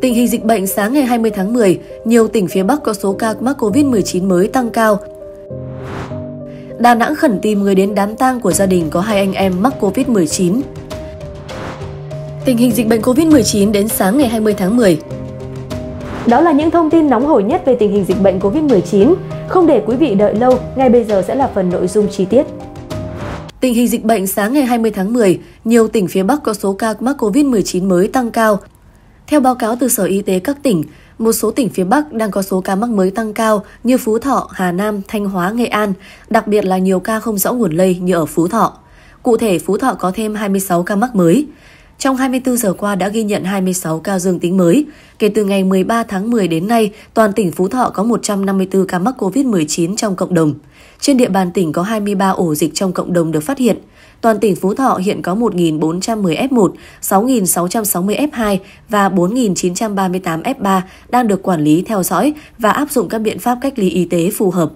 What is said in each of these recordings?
Tình hình dịch bệnh sáng ngày 20 tháng 10, nhiều tỉnh phía Bắc có số ca mắc COVID-19 mới tăng cao. Đà Nẵng khẩn tìm người đến đám tang của gia đình có hai anh em mắc COVID-19. Tình hình dịch bệnh COVID-19 đến sáng ngày 20 tháng 10. Đó là những thông tin nóng hổi nhất về tình hình dịch bệnh COVID-19. Không để quý vị đợi lâu, ngay bây giờ sẽ là phần nội dung chi tiết. Tình hình dịch bệnh sáng ngày 20 tháng 10, nhiều tỉnh phía Bắc có số ca mắc COVID-19 mới tăng cao. Theo báo cáo từ Sở Y tế các tỉnh, một số tỉnh phía Bắc đang có số ca mắc mới tăng cao như Phú Thọ, Hà Nam, Thanh Hóa, Nghệ An, đặc biệt là nhiều ca không rõ nguồn lây như ở Phú Thọ. Cụ thể, Phú Thọ có thêm 26 ca mắc mới. Trong 24 giờ qua đã ghi nhận 26 ca dương tính mới. Kể từ ngày 13 tháng 10 đến nay, toàn tỉnh Phú Thọ có 154 ca mắc COVID-19 trong cộng đồng. Trên địa bàn tỉnh có 23 ổ dịch trong cộng đồng được phát hiện. Toàn tỉnh Phú Thọ hiện có 1.410 F1, 6.660 F2 và 4.938 F3 đang được quản lý theo dõi và áp dụng các biện pháp cách ly y tế phù hợp.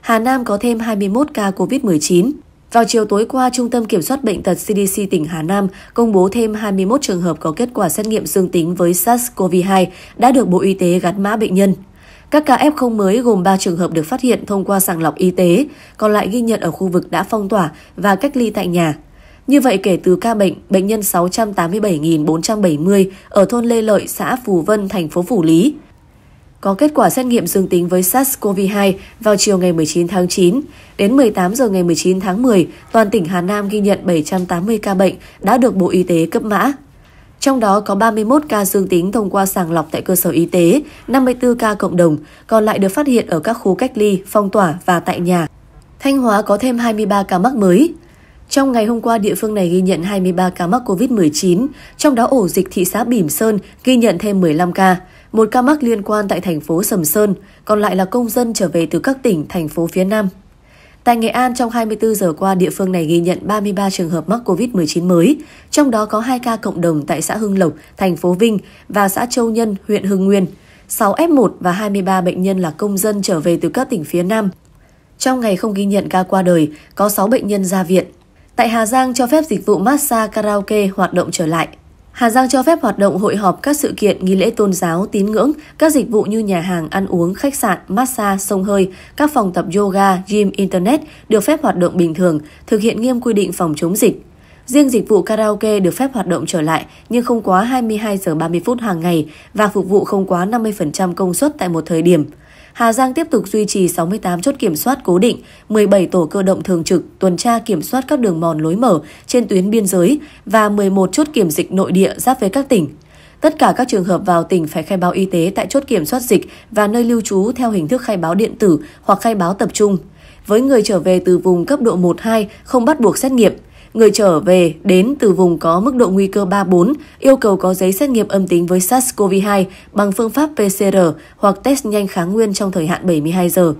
Hà Nam có thêm 21 ca COVID-19. Vào chiều tối qua, Trung tâm Kiểm soát Bệnh tật CDC tỉnh Hà Nam công bố thêm 21 trường hợp có kết quả xét nghiệm dương tính với SARS-CoV-2 đã được Bộ Y tế gắn mã bệnh nhân. Các ca F0 mới gồm 3 trường hợp được phát hiện thông qua sàng lọc y tế, còn lại ghi nhận ở khu vực đã phong tỏa và cách ly tại nhà. Như vậy, kể từ ca bệnh, bệnh nhân 687.470 ở thôn Lê Lợi, xã Phù Vân, thành phố Phủ Lý, có kết quả xét nghiệm dương tính với SARS-CoV-2 vào chiều ngày 19 tháng 9. Đến 18 giờ ngày 19 tháng 10, toàn tỉnh Hà Nam ghi nhận 780 ca bệnh đã được Bộ Y tế cấp mã. Trong đó có 31 ca dương tính thông qua sàng lọc tại cơ sở y tế, 54 ca cộng đồng, còn lại được phát hiện ở các khu cách ly, phong tỏa và tại nhà. Thanh Hóa có thêm 23 ca mắc mới. Trong ngày hôm qua, địa phương này ghi nhận 23 ca mắc COVID-19, trong đó ổ dịch thị xã Bỉm Sơn ghi nhận thêm 15 ca một ca mắc liên quan tại thành phố Sầm Sơn, còn lại là công dân trở về từ các tỉnh, thành phố phía Nam. Tại Nghệ An, trong 24 giờ qua, địa phương này ghi nhận 33 trường hợp mắc COVID-19 mới, trong đó có 2 ca cộng đồng tại xã Hưng Lộc, thành phố Vinh và xã Châu Nhân, huyện Hưng Nguyên. 6 F1 và 23 bệnh nhân là công dân trở về từ các tỉnh phía Nam. Trong ngày không ghi nhận ca qua đời, có 6 bệnh nhân ra viện. Tại Hà Giang cho phép dịch vụ massage karaoke hoạt động trở lại. Hà Giang cho phép hoạt động hội họp các sự kiện nghi lễ tôn giáo, tín ngưỡng, các dịch vụ như nhà hàng, ăn uống, khách sạn, massage, sông hơi, các phòng tập yoga, gym, internet được phép hoạt động bình thường, thực hiện nghiêm quy định phòng chống dịch. Riêng dịch vụ karaoke được phép hoạt động trở lại nhưng không quá 22 giờ 30 phút hàng ngày và phục vụ không quá 50% công suất tại một thời điểm. Hà Giang tiếp tục duy trì 68 chốt kiểm soát cố định, 17 tổ cơ động thường trực tuần tra kiểm soát các đường mòn lối mở trên tuyến biên giới và 11 chốt kiểm dịch nội địa giáp với các tỉnh. Tất cả các trường hợp vào tỉnh phải khai báo y tế tại chốt kiểm soát dịch và nơi lưu trú theo hình thức khai báo điện tử hoặc khai báo tập trung. Với người trở về từ vùng cấp độ 1-2 không bắt buộc xét nghiệm, người trở về đến từ vùng có mức độ nguy cơ 3-4 yêu cầu có giấy xét nghiệm âm tính với SARS-CoV-2 bằng phương pháp PCR hoặc test nhanh kháng nguyên trong thời hạn 72 giờ.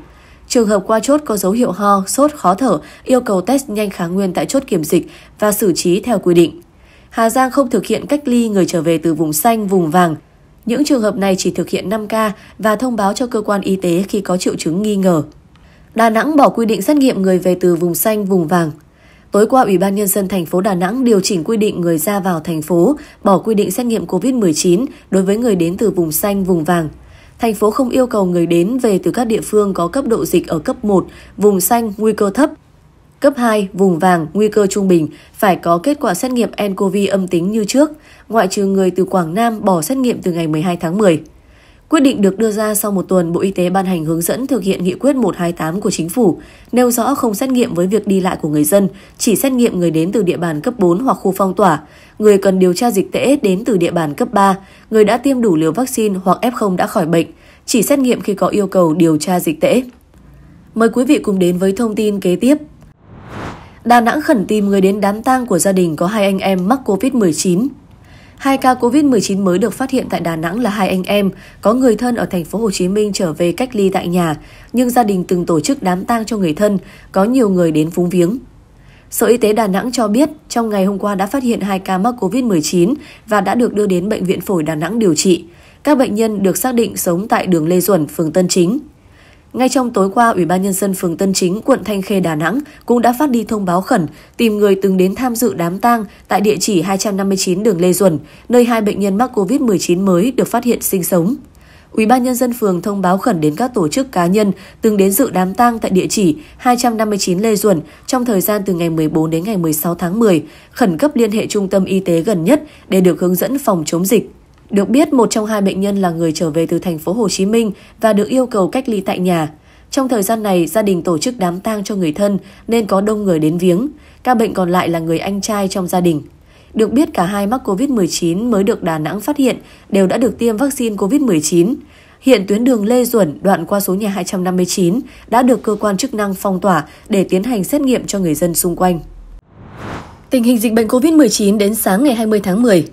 Trường hợp qua chốt có dấu hiệu ho, sốt, khó thở, yêu cầu test nhanh kháng nguyên tại chốt kiểm dịch và xử trí theo quy định. Hà Giang không thực hiện cách ly người trở về từ vùng xanh, vùng vàng. Những trường hợp này chỉ thực hiện 5K và thông báo cho cơ quan y tế khi có triệu chứng nghi ngờ. Đà Nẵng bỏ quy định xét nghiệm người về từ vùng xanh, vùng vàng. Tối qua, Ủy ban Nhân dân thành phố Đà Nẵng điều chỉnh quy định người ra vào thành phố, bỏ quy định xét nghiệm COVID-19 đối với người đến từ vùng xanh, vùng vàng. Thành phố không yêu cầu người đến về từ các địa phương có cấp độ dịch ở cấp 1, vùng xanh, nguy cơ thấp, cấp 2, vùng vàng, nguy cơ trung bình, phải có kết quả xét nghiệm nCoV âm tính như trước, ngoại trừ người từ Quảng Nam bỏ xét nghiệm từ ngày 12 tháng 10. Quyết định được đưa ra sau một tuần, Bộ Y tế ban hành hướng dẫn thực hiện nghị quyết 128 của chính phủ, nêu rõ không xét nghiệm với việc đi lại của người dân, chỉ xét nghiệm người đến từ địa bàn cấp 4 hoặc khu phong tỏa, người cần điều tra dịch tễ đến từ địa bàn cấp 3, người đã tiêm đủ liều vaccine hoặc F0 đã khỏi bệnh, chỉ xét nghiệm khi có yêu cầu điều tra dịch tễ. Mời quý vị cùng đến với thông tin kế tiếp. Đà Nẵng khẩn tìm người đến đám tang của gia đình có hai anh em mắc COVID-19. Hai ca COVID-19 mới được phát hiện tại Đà Nẵng là hai anh em, có người thân ở thành phố Hồ Chí Minh trở về cách ly tại nhà, nhưng gia đình từng tổ chức đám tang cho người thân, có nhiều người đến phúng viếng. Sở Y tế Đà Nẵng cho biết trong ngày hôm qua đã phát hiện hai ca mắc COVID-19 và đã được đưa đến Bệnh viện Phổi Đà Nẵng điều trị. Các bệnh nhân được xác định sống tại đường Lê Duẩn, phường Tân Chính. Ngay trong tối qua, Ủy ban Nhân dân phường Tân Chính, quận Thanh Khê, Đà Nẵng cũng đã phát đi thông báo khẩn tìm người từng đến tham dự đám tang tại địa chỉ 259 đường Lê Duẩn, nơi hai bệnh nhân mắc COVID-19 mới được phát hiện sinh sống. Ủy ban nhân dân phường thông báo khẩn đến các tổ chức cá nhân từng đến dự đám tang tại địa chỉ 259 Lê Duẩn trong thời gian từ ngày 14 đến ngày 16 tháng 10, khẩn cấp liên hệ trung tâm y tế gần nhất để được hướng dẫn phòng chống dịch. Được biết, một trong hai bệnh nhân là người trở về từ thành phố Hồ Chí Minh và được yêu cầu cách ly tại nhà. Trong thời gian này, gia đình tổ chức đám tang cho người thân nên có đông người đến viếng. Ca bệnh còn lại là người anh trai trong gia đình. Được biết cả hai mắc COVID-19 mới được Đà Nẵng phát hiện đều đã được tiêm vaccine COVID-19. Hiện tuyến đường Lê Duẩn đoạn qua số nhà 259 đã được cơ quan chức năng phong tỏa để tiến hành xét nghiệm cho người dân xung quanh. Tình hình dịch bệnh COVID-19 đến sáng ngày 20 tháng 10.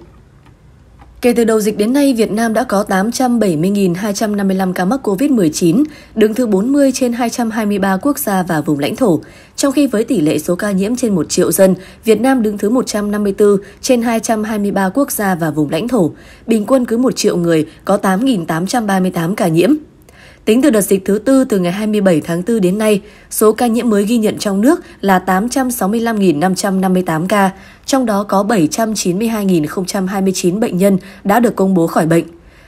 Kể từ đầu dịch đến nay, Việt Nam đã có 870.255 ca mắc COVID-19, đứng thứ 40 trên 223 quốc gia và vùng lãnh thổ. Trong khi với tỷ lệ số ca nhiễm trên 1 triệu dân, Việt Nam đứng thứ 154 trên 223 quốc gia và vùng lãnh thổ. Bình quân cứ 1 triệu người có 8.838 ca nhiễm. Tính từ đợt dịch thứ tư từ ngày 27 tháng 4 đến nay, số ca nhiễm mới ghi nhận trong nước là 865.558 ca, trong đó có 792.029 bệnh nhân đã được công bố khỏi bệnh.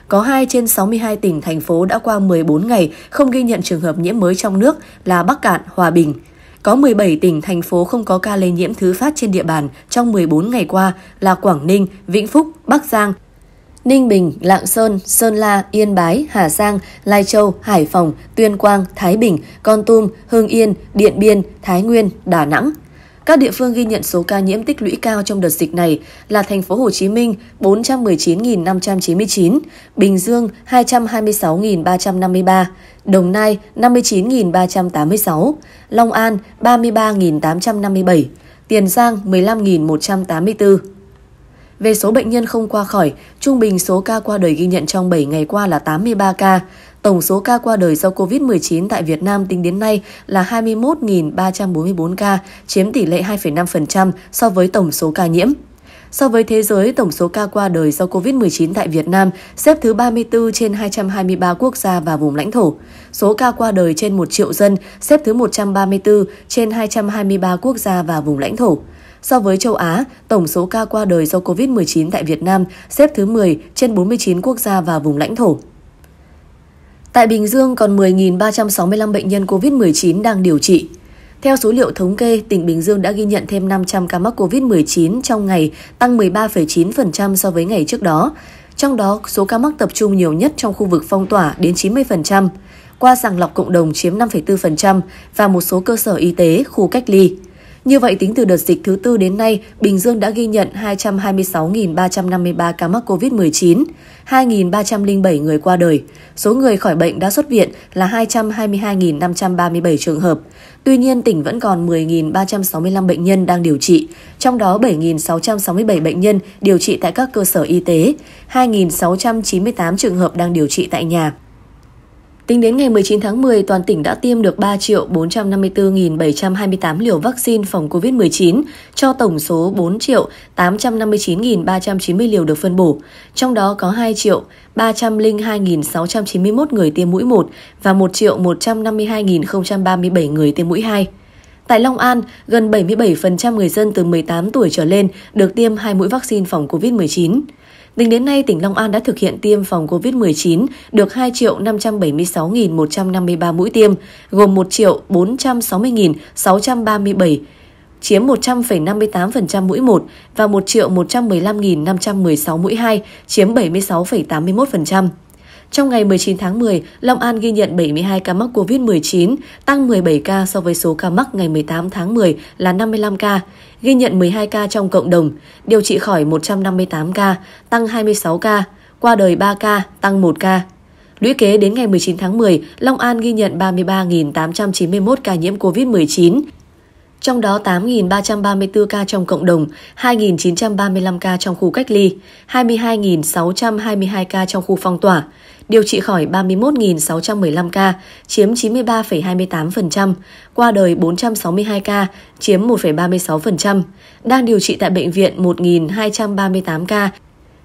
Có 2 trên 62 tỉnh, thành phố đã qua 14 ngày không ghi nhận trường hợp nhiễm mới trong nước là Bắc Cạn, Hòa Bình. Có 17 tỉnh, thành phố không có ca lây nhiễm thứ phát trên địa bàn trong 14 ngày qua là Quảng Ninh, Vĩnh Phúc, Bắc Giang, Ninh Bình, Lạng Sơn, Sơn La, Yên Bái, Hà Giang, Lai Châu, Hải Phòng, Tuyên Quang, Thái Bình, Con Tum, Hưng Yên, Điện Biên, Thái Nguyên, Đà Nẵng. Các địa phương ghi nhận số ca nhiễm tích lũy cao trong đợt dịch này là thành phố Hồ Chí Minh 419.599, Bình Dương 226.353, Đồng Nai 59.386, Long An 33.857, Tiền Giang 15.184. Về số bệnh nhân không qua khỏi, trung bình số ca qua đời ghi nhận trong 7 ngày qua là 83 ca. Tổng số ca qua đời do COVID-19 tại Việt Nam tính đến nay là 21.344 ca, chiếm tỷ lệ 2,5% so với tổng số ca nhiễm. So với thế giới, tổng số ca qua đời do COVID-19 tại Việt Nam xếp thứ 34 trên 223 quốc gia và vùng lãnh thổ. Số ca qua đời trên 1 triệu dân xếp thứ 134 trên 223 quốc gia và vùng lãnh thổ. So với châu Á, tổng số ca qua đời do COVID-19 tại Việt Nam xếp thứ 10 trên 49 quốc gia và vùng lãnh thổ. Tại Bình Dương còn 10.365 bệnh nhân COVID-19 đang điều trị. Theo số liệu thống kê, tỉnh Bình Dương đã ghi nhận thêm 500 ca mắc COVID-19 trong ngày, tăng 13,9% so với ngày trước đó. Trong đó, số ca mắc tập trung nhiều nhất trong khu vực phong tỏa đến 90%, qua sàng lọc cộng đồng chiếm 5,4% và một số cơ sở y tế, khu cách ly. Như vậy, tính từ đợt dịch thứ tư đến nay, Bình Dương đã ghi nhận 226.353 ca mắc COVID-19, 2.307 người qua đời. Số người khỏi bệnh đã xuất viện là 222.537 trường hợp. Tuy nhiên, tỉnh vẫn còn 10.365 bệnh nhân đang điều trị, trong đó 7.667 bệnh nhân điều trị tại các cơ sở y tế, 2.698 trường hợp đang điều trị tại nhà. Tính đến ngày 19 tháng 10, toàn tỉnh đã tiêm được 3 triệu 454.728 liều vaccine phòng COVID-19 cho tổng số 4 triệu 859.390 liều được phân bổ. Trong đó có 2 triệu 302.691 người tiêm mũi 1 và 1 triệu 152.037 người tiêm mũi 2. Tại Long An, gần 77% người dân từ 18 tuổi trở lên được tiêm hai mũi vaccine phòng COVID-19. Tính đến nay, tỉnh Long An đã thực hiện tiêm phòng COVID-19 được 2 triệu 576.153 mũi tiêm, gồm 1 triệu 460.637 chiếm 100,58% mũi 1 và 1.115.516 triệu mũi 2, chiếm 76,81%. Trong ngày 19 tháng 10, Long An ghi nhận 72 ca mắc COVID-19, tăng 17 ca so với số ca mắc ngày 18 tháng 10 là 55 ca, ghi nhận 12 ca trong cộng đồng, điều trị khỏi 158 ca, tăng 26 ca, qua đời 3 ca, tăng 1 ca. Lũy kế đến ngày 19 tháng 10, Long An ghi nhận 33.891 ca nhiễm COVID-19, trong đó 8.334 ca trong cộng đồng, 2.935 ca trong khu cách ly, 22.622 ca trong khu phong tỏa, điều trị khỏi 31.615 ca, chiếm 93,28%, qua đời 462 ca, chiếm 1,36%, đang điều trị tại bệnh viện 1.238 ca,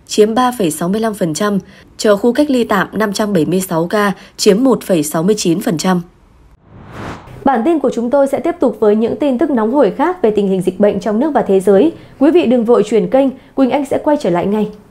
chiếm 3,65%, chờ khu cách ly tạm 576 ca, chiếm 1,69%. Bản tin của chúng tôi sẽ tiếp tục với những tin tức nóng hổi khác về tình hình dịch bệnh trong nước và thế giới. Quý vị đừng vội chuyển kênh, Quỳnh Anh sẽ quay trở lại ngay.